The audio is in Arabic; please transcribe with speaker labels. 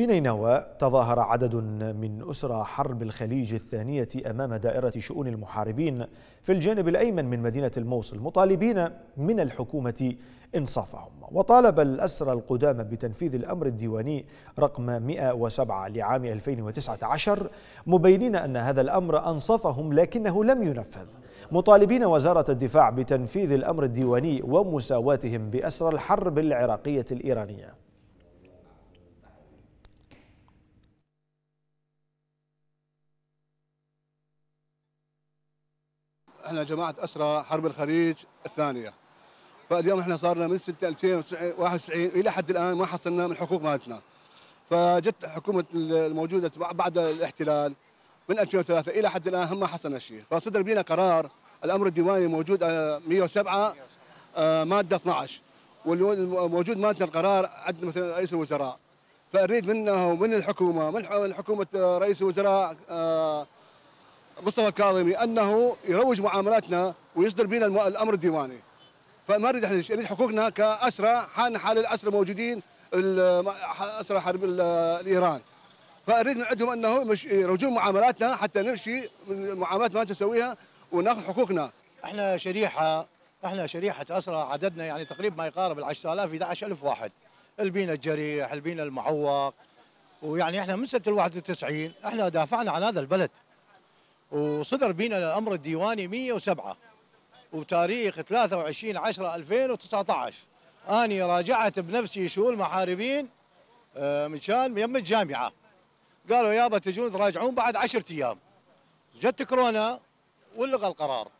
Speaker 1: في نينوى تظاهر عدد من أسرى حرب الخليج الثانية أمام دائرة شؤون المحاربين في الجانب الأيمن من مدينة الموصل مطالبين من الحكومة إنصافهم وطالب الأسرى القدامى بتنفيذ الأمر الديواني رقم 107 لعام 2019 مبينين أن هذا الأمر أنصفهم لكنه لم ينفذ مطالبين وزارة الدفاع بتنفيذ الأمر الديواني ومساواتهم بأسرى الحرب العراقية الإيرانية
Speaker 2: احنا جماعه اسرى حرب الخليج الثانيه فاليوم احنا صارنا من سنه 2091 الى حد الان ما حصلنا من حقوق مالتنا فجت حكومه الموجوده بعد الاحتلال من 2003 الى حد الان هم ما حصلنا شيء فصدر بينا قرار الامر الديواني موجود 107 آه، آه، ماده 12 والموجود ماده القرار عند مثلا رئيس الوزراء فاريد منه ومن الحكومه من حكومه رئيس الوزراء آه، مصطفى الكاظمي انه يروج معاملاتنا ويصدر بنا الامر الديواني فما نريد احنا نريد حقوقنا كاسرى حالنا حال الاسرى موجودين اسرى حرب الايران فاريد من عندهم انه يروجون معاملاتنا حتى نمشي من
Speaker 3: المعاملات ما نسويها وناخذ حقوقنا احنا شريحه احنا شريحه اسرى عددنا يعني تقريبا ما يقارب ال 10000 11000 واحد البينا الجريح البينا المعوق ويعني احنا من سنه ال 91 احنا دافعنا عن هذا البلد وصدر بينا الامر الديواني 107 وتاريخ 23 10 2019 اني راجعت بنفسي شؤون محاربين آه، مشان يم الجامعه قالوا يابا تجون تراجعون بعد 10 ايام جت كورونا ولغى القرار